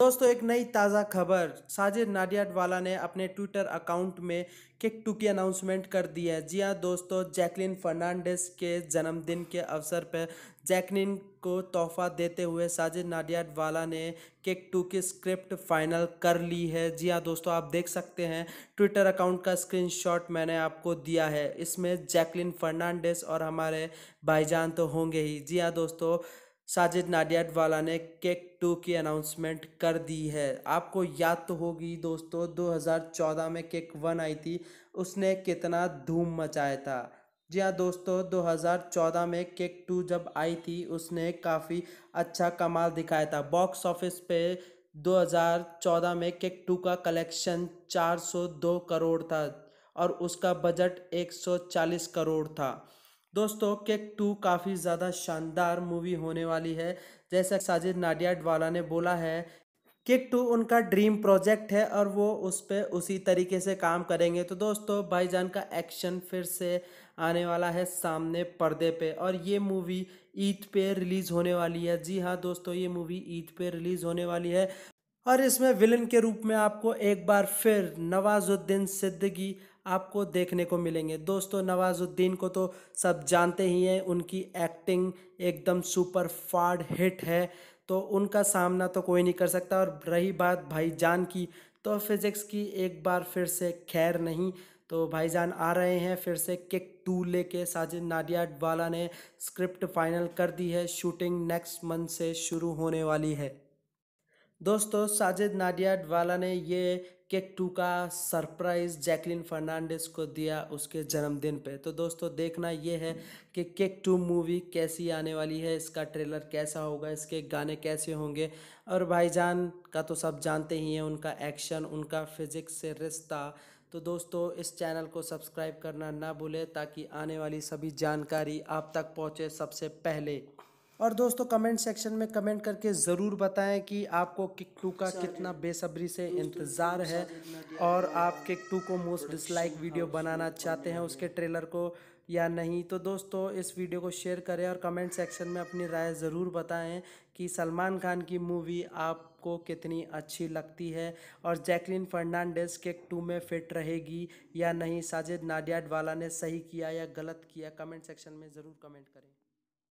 दोस्तों एक नई ताज़ा खबर साजिद नाडियाडवाला ने अपने ट्विटर अकाउंट में किक टू की अनाउंसमेंट कर दी है जी हाँ दोस्तों जैकलिन फर्नांडिस के जन्मदिन के अवसर पर जैकलिन को तोहफा देते हुए साजिद नाडियाडवाला ने किक टू की स्क्रिप्ट फाइनल कर ली है जी हाँ दोस्तों आप देख सकते हैं ट्विटर अकाउंट का स्क्रीन मैंने आपको दिया है इसमें जैकलिन फर्नांडिस और हमारे भाईजान तो होंगे ही जी हाँ दोस्तों साजिद नाडियाड वाला ने केक टू की अनाउंसमेंट कर दी है आपको याद तो होगी दोस्तों 2014 में केक वन आई थी उसने कितना धूम मचाया था जी हाँ दोस्तों 2014 में केक टू जब आई थी उसने काफ़ी अच्छा कमाल दिखाया था बॉक्स ऑफिस पे 2014 में केक टू का कलेक्शन 402 करोड़ था और उसका बजट 140 करोड़ था दोस्तों केक टू काफ़ी ज़्यादा शानदार मूवी होने वाली है जैसा साजिद नाडियाडवाला ने बोला है केक टू उनका ड्रीम प्रोजेक्ट है और वो उस पर उसी तरीके से काम करेंगे तो दोस्तों भाईजान का एक्शन फिर से आने वाला है सामने पर्दे पे और ये मूवी ईद पे रिलीज़ होने वाली है जी हाँ दोस्तों ये मूवी ईद पे रिलीज़ होने वाली है और इसमें विलन के रूप में आपको एक बार फिर नवाजुद्दीन सिद्दीकी आपको देखने को मिलेंगे दोस्तों नवाजुद्दीन को तो सब जानते ही हैं उनकी एक्टिंग एकदम सुपर फाड हिट है तो उनका सामना तो कोई नहीं कर सकता और रही बात भाईजान की तो फिज़िक्स की एक बार फिर से खैर नहीं तो भाईजान आ रहे हैं फिर से किक टू लेके साजिद नाडियाड वाला ने स्क्रिप्ट फाइनल कर दी है शूटिंग नेक्स्ट मंथ से शुरू होने वाली है दोस्तों साजिद नाडियाड वाला ने ये केक टू का सरप्राइज जैकलिन फर्नांडिस को दिया उसके जन्मदिन पे तो दोस्तों देखना ये है कि केक टू मूवी कैसी आने वाली है इसका ट्रेलर कैसा होगा इसके गाने कैसे होंगे और भाईजान का तो सब जानते ही हैं उनका एक्शन उनका फिजिक्स से रिश्ता तो दोस्तों इस चैनल को सब्सक्राइब करना ना भूलें ताकि आने वाली सभी जानकारी आप तक पहुँचे सबसे पहले और दोस्तों कमेंट सेक्शन में कमेंट करके ज़रूर बताएं कि आपको किक टू का कितना बेसब्री से इंतज़ार है और आप किक टू को मोस्ट डिसलाइक वीडियो बनाना चाहते हैं उसके ट्रेलर को या नहीं तो दोस्तों इस वीडियो को शेयर करें और कमेंट सेक्शन में अपनी राय ज़रूर बताएं कि सलमान खान की मूवी आपको कितनी अच्छी लगती है और जैकलिन फर्नांडिस केक टू में फिट रहेगी या नहीं साजिद नाडियाडवाला ने सही किया या गलत किया कमेंट सेक्शन में ज़रूर कमेंट करें